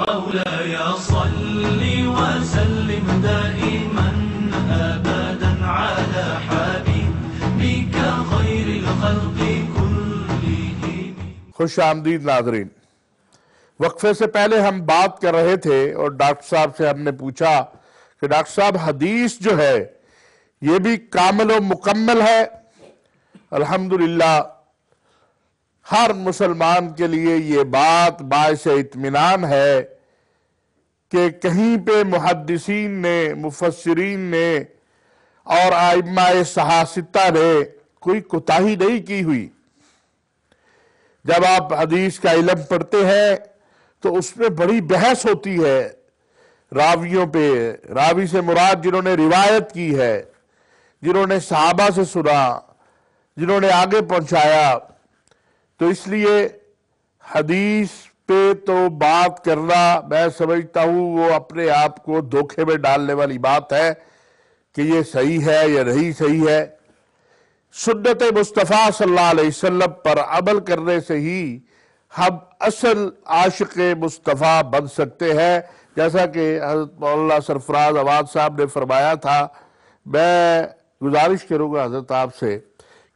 खुश आमदीद नाजरीन वक्फे से पहले हम बात कर रहे थे और डॉक्टर साहब से हमने पूछा कि डॉक्टर साहब हदीस जो है ये भी कामल व मुकम्मल है अल्हम्दुलिल्लाह हर मुसलमान के लिए ये बात बायस इतमान है कि कहीं पे मुहदसिन ने मुफसरीन ने और आइमा सहासिता ने कोई कोताही नहीं की हुई जब आप हदीस का इलम पढ़ते हैं तो उसमें बड़ी बहस होती है रावियों पे रावी से मुराद जिन्होंने रिवायत की है जिन्होंने साहबा से सुना जिन्होंने आगे पहुंचाया तो इसलिए हदीस पे तो बात करना मैं समझता हूं वो अपने आप को धोखे में डालने वाली बात है कि ये सही है या नहीं सही है सुन्नत मुस्तफ़ा सल्लल्लाहु अलैहि वसल्लम पर अमल करने से ही हम असल आशिक मुस्तफ़ा बन सकते हैं जैसा कि हजरत मौलाना सरफराज आवाज साहब ने फरमाया था मैं गुजारिश करूंगा हजरत आपसे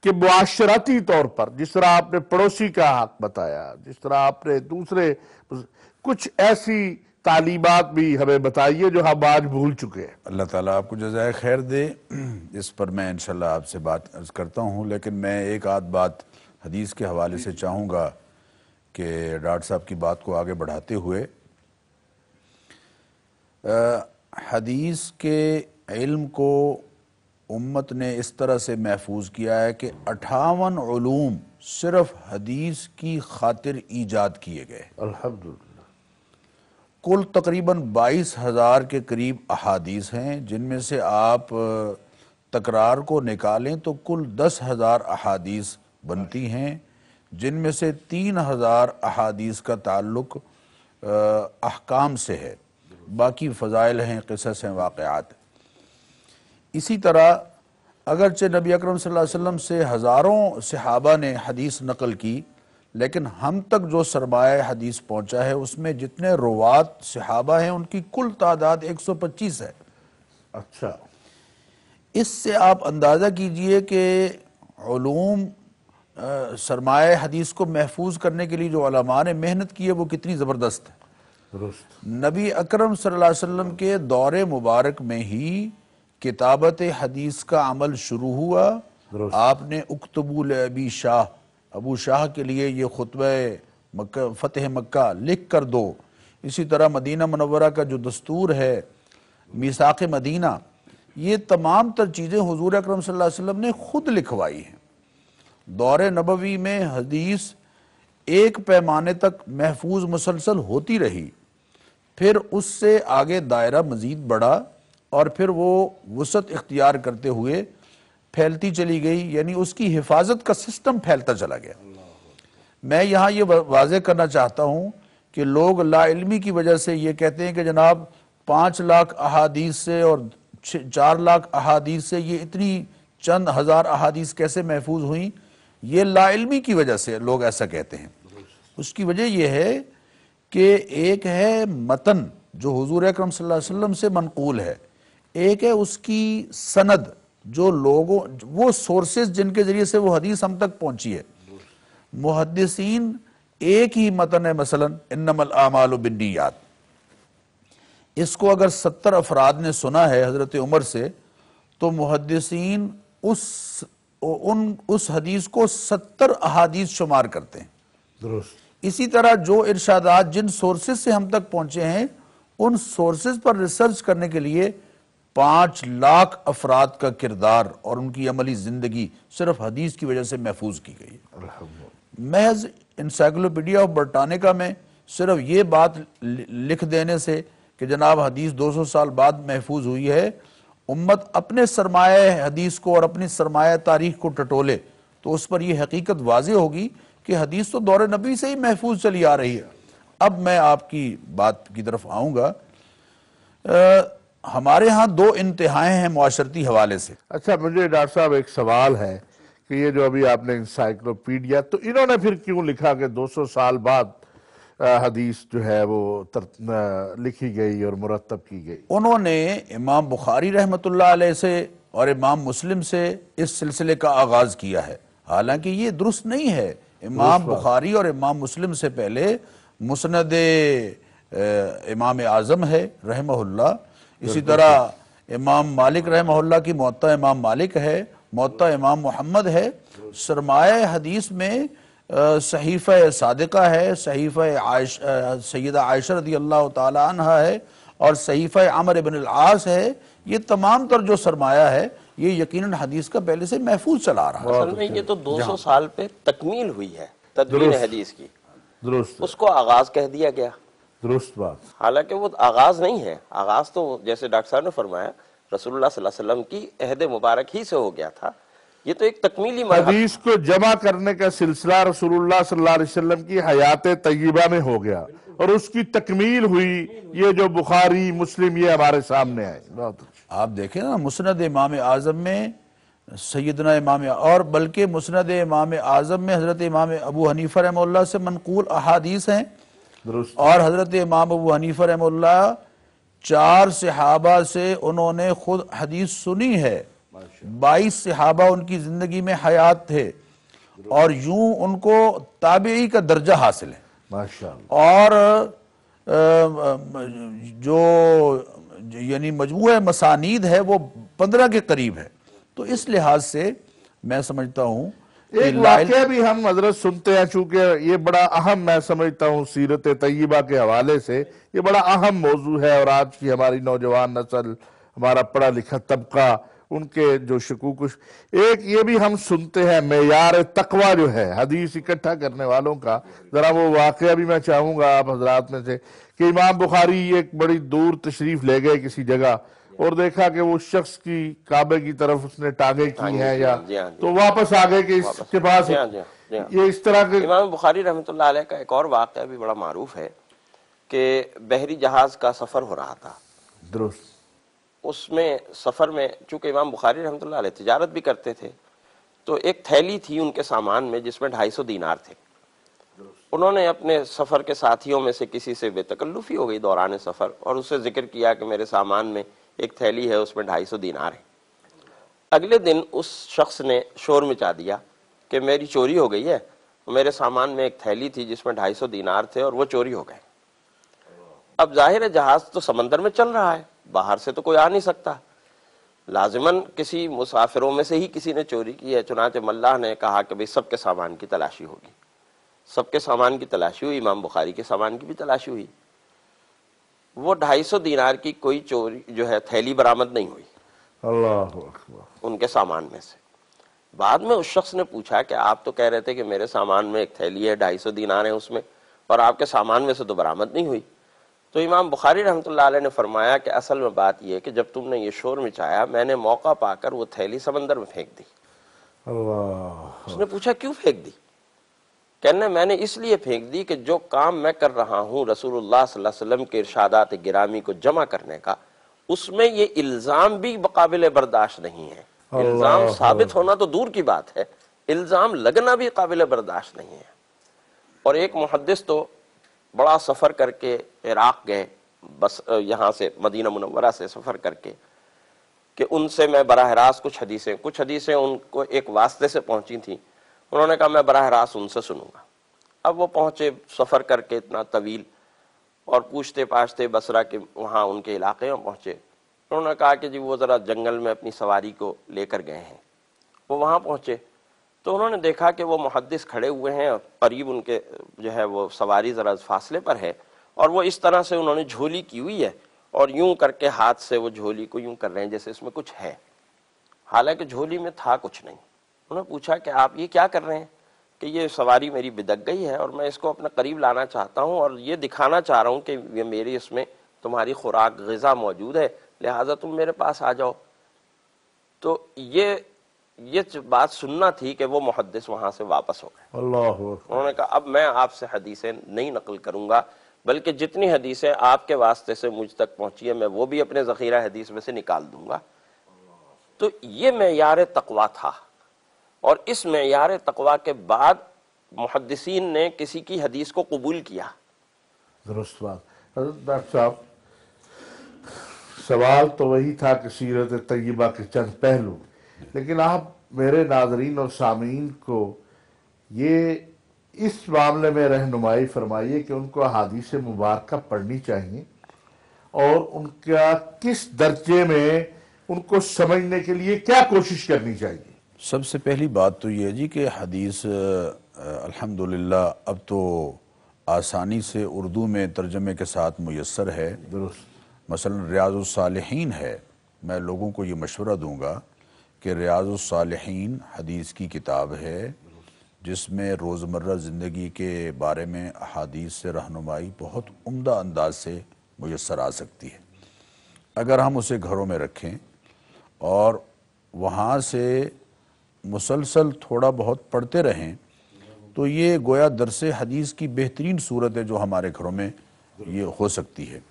कि मुआशराती तौर पर जिस तरह आपने पड़ोसी का हक बताया जिस तरह आपने दूसरे कुछ ऐसी तालीमत भी हमें बताइए जो हम आज भूल चुके हैं अल्लाह ताला आपको जजाय खैर दे इस पर मैं इंशाल्लाह आपसे बात करता हूँ लेकिन मैं एक आध बात हदीस के हवाले से चाहूँगा कि डॉक्टर साहब की बात को आगे बढ़ाते हुए आ, हदीस के इल्म को उम्मत ने इस तरह से महफूज किया है कि अठावन ूम सिर्फ हदीस की खातिर ईजाद किए गए कुल तकरीबन बाईस हज़ार के करीब अहादीस हैं जिनमें से आप तकरार को निकालें तो कुल दस हज़ार अहादीस बनती हैं जिनमें से तीन हज़ार अहादीस का ताल्लुक अहकाम से है बाकी फ़जाइल हैं कसस हैं वाकयात हैं इसी तरह अगरचे नबी अकरम वसल्लम से हज़ारों सहाबा ने हदीस नकल की लेकिन हम तक जो सरमाया हदीस पहुँचा है उसमें जितने रुवात सहाबा हैं उनकी कुल तादाद एक सौ पच्चीस है अच्छा इससे आप अंदाज़ा कीजिए कि ूम सरमाया हदीस को महफूज करने के लिए जो अलामा ने मेहनत की है वो कितनी ज़बरदस्त है नबी अकरम सल्लल्लाहु अलैहि वसल्लम के दौरे मुबारक में ही किताबत हदीस का अमल शुरू हुआ आपने उकतबुल अबी शाह अबू शाह के लिए ये खुतब मक् फ़तेह मक्का लिख कर दो इसी तरह मदीना मनवरा का जो दस्तूर है मिसाक मदीना ये तमाम तर चीज़ें हजूर अक्रम वसम ने खुद लिखवाई हैं दौर नबवी में हदीस एक पैमाने तक महफूज मुसलसल होती रही फिर उससे आगे दायरा मज़ीद बढ़ा और फिर वो वसत इख्तियार करते हुए फैलती चली गई यानी उसकी हिफाजत का सिस्टम फैलता चला गया मैं यहाँ ये वाज करना चाहता हूँ कि लोग लाइलमी की वजह से ये कहते हैं कि जनाब पाँच लाख अहादीस से और चार लाख अहादीस से ये इतनी चंद हज़ार अहादीस कैसे महफूज हुई ये लाइलमी की वजह से लोग ऐसा कहते हैं उसकी वजह यह है कि एक है मतन जो हजूर अक्रम से मनकूल है एक है उसकी सनद जो लोगों वो सोर्सेज जिनके जरिए से वो हदीस हम तक पहुंची है मुहदसिन एक ही मतन है मसलन इनमल आमाल याद इसको अगर सत्तर अफराद ने सुना है हजरत उमर से तो मुहदसिन उस उन उस हदीस को सत्तर अहादीस शुमार करते हैं इसी तरह जो इर्शादात जिन सोर्सेज से हम तक पहुंचे हैं उन सोर्सेज पर रिसर्च करने के लिए पांच लाख अफराद का किरदार और उनकी अमली ज़िंदगी सिर्फ हदीस की वजह से महफूज की गई महज इंसाइक्लोपीडिया ऑफ बर्टानिका में सिर्फ ये बात लिख देने से कि जनाब हदीस 200 साल बाद महफूज हुई है उम्मत अपने सरमाए हदीस को और अपनी सरमाया तारीख को टटोले तो उस पर यह हकीकत वाज होगी कि हदीस तो दौरे नबी से ही महफूज चली आ रही है अब मैं आपकी बात की तरफ आऊंगा हमारे यहाँ दो इंतहाएं हैं माशरती हवाले से अच्छा मुझे डॉक्टर साहब एक सवाल है कि ये जो अभी आपने इंसाइक्लोपीडिया तो इन्होंने फिर क्यों लिखा कि 200 साल बाद हदीस जो है वो तर, लिखी गई और मुरतब की गई उन्होंने इमाम बुखारी रहमतुल्लाह से और इमाम मुस्लिम से इस सिलसिले का आगाज़ किया है हालांकि ये दुरुस्त नहीं है इमाम बुखारी और इमाम मुस्लिम से पहले मुसनद इमाम आज़म है रहमहुल्ला इसी तरह इमाम मालिक मोहल्ला की मौत इमाम मालिक है मौत इमाम मोहम्मद है सरमाए हदीस में सहीफ़ सदका है सहीफ़ आयश सैद आयशर रदी अल्लाह तह है और सहीफ़ अमर इबन आस है ये तमाम तर जो सरमाया है ये यकीनन हदीस का पहले से महफूज चला रहा है ये तो 200 साल पे तकमील हुई है तदवीन हदीस की दुरुस्त उसको आगाज कह दिया गया दुरुस्त बात हालांकि वो आगाज नहीं है आगाज तो जैसे डॉक्टर साहब ने फरमाया रसूलुल्लाह की अहद मुबारक ही से हो गया था ये तो एक तकमीली हदीस को जमा करने का सिलसिला रसूलुल्लाह सल्लल्लाहु अलैहि वसल्लम की हयात तय्यबा में हो गया और उसकी तकमील हुई ये जो बुखारी मुस्लिम ये हमारे सामने आए अच्छा। आप देखे ना मुस्नद इमाम आजम में सैदना इमाम और बल्कि मुसनद इमाम आजम में हज़रत इमाम अबू हनीफ़ा रहमल्ला से मनकूल अहादीस हैं और हज़रत इमाम अबू हनीफ़ा रहमल्ला चार सहाबा से उन्होंने खुद हदीस सुनी है बाईस सहाबा उनकी ज़िंदगी में हयात थे और यूं उनको ताबी का दर्जा हासिल है और जो यानी मजमू मसानीद है वो पंद्रह के करीब है तो इस लिहाज से मैं समझता हूँ एक वाक्य भी हम हजरत सुनते हैं चूंकि ये बड़ा अहम मैं समझता हूँ सीरत तयबा के हवाले से ये बड़ा अहम मौजू है और आज की हमारी नौजवान नस्ल हमारा पढ़ा लिखा तबका उनके जो शकूक एक ये भी हम सुनते हैं मैार तकवा जो है हदीस इकट्ठा करने वालों का ज़रा वो वाक़ भी मैं चाहूँगा आप हजरात में से कि इमाम बुखारी एक बड़ी दूर तशरीफ़ ले गए किसी जगह और देखा कि वो शख्स की काबे की तरफ उसने टागे की हाँ है या हाँ हाँ तो वापस आ गए कि इसके पास ये इस तरह के इमाम बुखारी रहमत का एक और वाक्य भी बड़ा मारूफ है कि बहरी जहाज का सफर हो रहा था दुरुस्त उसमें सफर में चूंकि इमाम बुखारी रहमत तजारत भी करते थे तो एक थैली थी उनके सामान में जिसमें ढाई सौ दीनार थे उन्होंने अपने सफ़र के साथियों में से किसी से बेतकल्लुफ़ी हो गई दौरान सफ़र और उसे जिक्र किया कि मेरे सामान में एक थैली है उसमें ढाई सौ दिनार है अगले दिन उस शख्स ने शोर मचा दिया कि मेरी चोरी हो गई है मेरे सामान में एक थैली थी जिसमें ढाई सौ दिनार थे और वो चोरी हो गए अब जाहिर है जहाज तो समंदर में चल रहा है बाहर से तो कोई आ नहीं सकता लाजमन किसी मुसाफिरों में से ही किसी ने चोरी की है चुनाच मल्लाह ने कहा कि भाई सबके सामान की तलाशी होगी सबके सामान की तलाशी हुई इमाम बुखारी के सामान की भी तलाशी हुई वो ढाई सौ दिनार की कोई चोरी जो है थैली बरामद नहीं हुई अल्लाह उनके सामान में से बाद में उस शख्स ने पूछा कि आप तो कह रहे थे कि मेरे सामान में एक थैली है ढाई सौ दिनार है उसमें और आपके सामान में से तो बरामद नहीं हुई तो इमाम बुखारी रहमत ने फरमाया कि असल में बात यह कि जब तुमने ये शोर मचाया मैंने मौका पाकर वो थैली समंदर में फेंक दी उसने पूछा क्यों फेंक दी कहना मैंने इसलिए फेंक दी कि जो काम मैं कर रहा हूँ रसूलुल्लाह वसल्लम के इर्शादात गिरामी को जमा करने का उसमें ये इल्ज़ाम भी बकाबिल बर्दाश्त नहीं है इल्ज़ाम साबित होना तो दूर की बात है इल्ज़ाम लगना भी काबिल बर्दाश्त नहीं है और एक मुहदस तो बड़ा सफ़र करके इराक गए बस यहाँ से मदीना मुनवरा से सफ़र करके कि उनसे मैं बरह रास्त कुछ हदीसें कुछ हदीसें उनको एक वास्ते से पहुंची थी उन्होंने कहा मैं बरह रास्त उनसे सुनूंगा अब वो पहुंचे सफ़र करके इतना तवील और पूछते पाछते बसरा के वहाँ उनके इलाके में पहुँचे उन्होंने कहा कि जी वो ज़रा जंगल में अपनी सवारी को लेकर गए हैं वो वहाँ पहुँचे तो उन्होंने देखा कि वो मुहदस खड़े हुए हैं करीब उनके जो है वो सवारी ज़रा फासले पर है और वो इस तरह से उन्होंने झोली की हुई है और यूं करके हाथ से वो झोली को यूं कर रहे हैं जैसे इसमें कुछ है हालांकि झोली में था कुछ नहीं उन्होंने पूछा कि आप ये क्या कर रहे हैं कि ये सवारी मेरी बिदक गई है और मैं इसको अपने करीब लाना चाहता हूँ और ये दिखाना चाह रहा हूँ कि ये मेरी इसमें तुम्हारी खुराक गज़ा मौजूद है लिहाजा तुम मेरे पास आ जाओ तो ये ये बात सुनना थी कि वो मुहदस वहाँ से वापस हो गए उन्होंने कहा अब मैं आपसे हदीसें नहीं नकल करूँगा बल्कि जितनी हदीसें आपके वास्ते से मुझ तक पहुँची है मैं वो भी अपने ज़ख़ीरा हदीस में से निकाल दूंगा तो ये मैार तकवा था और इस मैार तकवा के बाद मुहदसिन ने किसी की हदीस को कबूल किया दुरुस्त बात डॉक्टर साहब सवाल तो वही था कि सीरत तयबा के चंद पहलू लेकिन आप मेरे नाजरीन और सामीन को ये इस मामले में रहनुमाई फरमाइए कि उनको हादिस मुबारक पढ़नी चाहिए और उनका किस दर्जे में उनको समझने के लिए क्या कोशिश करनी चाहिए सबसे पहली बात तो यह है जी कि हदीस अल्हम्दुलिल्लाह अब तो आसानी से उर्दू में तर्जमे के साथ मैसर है दुरुस्त मसलन रियाजुलसालहन है मैं लोगों को ये मशवरा दूँगा कि रियाजुलसालहन हदीस की किताब है जिसमें रोज़मर्रा ज़िंदगी के बारे में हदीस से रहनुमाई बहुत उम्दा अंदाज से मैसर आ सकती है अगर हम उसे घरों में रखें और वहाँ से मुसलसल थोड़ा बहुत पढ़ते रहें तो ये गोया दरस हदीस की बेहतरीन सूरत है जो हमारे घरों में ये हो सकती है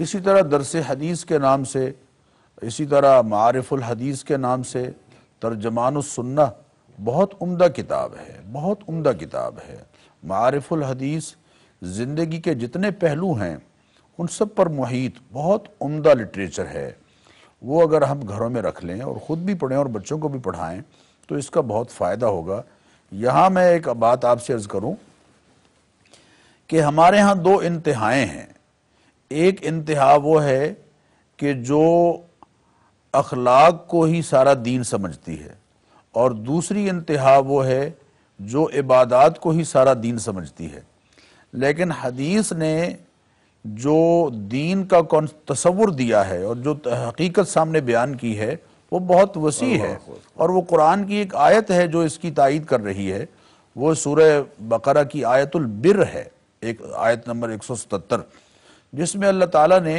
इसी तरह दरस हदीस के नाम से इसी तरह मारफुल हदीस के नाम से तर्जमान सुन्ना बहुत उम्दा किताब है बहुत उम्दा किताब है मारफुल हदीस ज़िंदगी के जितने पहलू हैं उन सब पर मुहित बहुत उम्दा लिटरेचर है वो अगर हम घरों में रख लें और ख़ुद भी पढ़ें और बच्चों को भी पढ़ाएं तो इसका बहुत फ़ायदा होगा यहाँ मैं एक बात आपसे अर्ज़ करूँ कि हमारे यहाँ दो इंतहाएँ हैं एक इंतहा वो है कि जो अखलाक को ही सारा दीन समझती है और दूसरी इंतहा वो है जो इबादत को ही सारा दीन समझती है लेकिन हदीस ने जो दीन का तस्वुर दिया है और जो हकीकत सामने बयान की है वो बहुत वसी है और वो कुरान की एक आयत है जो इसकी तायद कर रही है वो सूर्य बकरा की आयतुल बिर है एक आयत नंबर 177 जिसमें अल्लाह ताला ने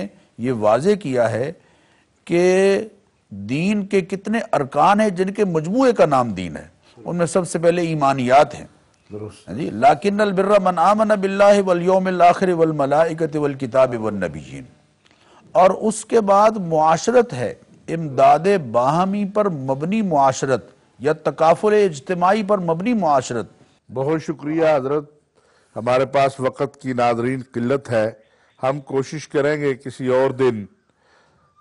ये वाज किया है कि दीन के कितने अरकान हैं जिनके मजमू का नाम दीन है उनमें सबसे पहले ईमानियात हैं हाँ जी लाकिन अलबिर्रा मन आमन बिल्लामिलआखिर वलमलाकत वलकिताब वनबीन और उसके बाद माशरत है इमदाद बाहमी पर मबनी माशरत या तकाफुल इज्तमाही पर मबनी माशरत बहुत शुक्रिया हजरत हमारे पास वक़्त की नादरीन किल्लत है हम कोशिश करेंगे किसी और दिन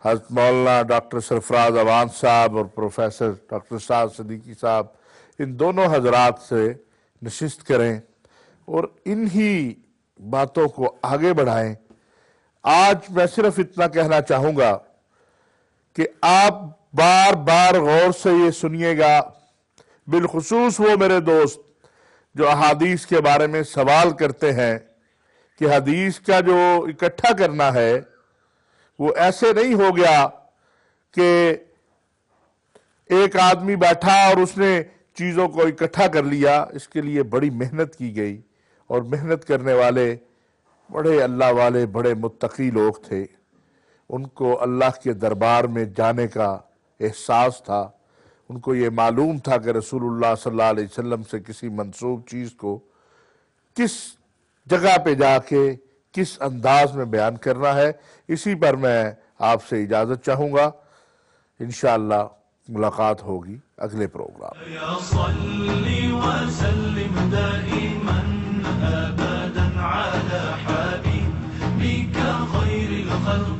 हजरत मौलाना डॉक्टर सरफराज अवान साहब और प्रोफेसर डॉक्टर साहब सदीकी साहब इन दोनों हजरात से नशिस्त करें और इन्हीं बातों को आगे बढ़ाएं आज मैं सिर्फ इतना कहना चाहूँगा कि आप बार बार गौर से ये सुनिएगा बिलखसूस वो मेरे दोस्त जो अहादीस के बारे में सवाल करते हैं कि हदीस का जो इकट्ठा करना है वो ऐसे नहीं हो गया कि एक आदमी बैठा और उसने चीज़ों को इकट्ठा कर लिया इसके लिए बड़ी मेहनत की गई और मेहनत करने वाले बड़े अल्लाह वाले बड़े मुत्तकी लोग थे उनको अल्लाह के दरबार में जाने का एहसास था उनको ये मालूम था कि रसूलुल्लाह सल्लल्लाहु अलैहि वसल्लम से किसी मनसूब चीज़ को किस जगह पे जाके किस अंदाज में बयान करना है इसी पर मैं आपसे इजाज़त चाहूँगा इन मुलाकात होगी अगले प्रोग्राम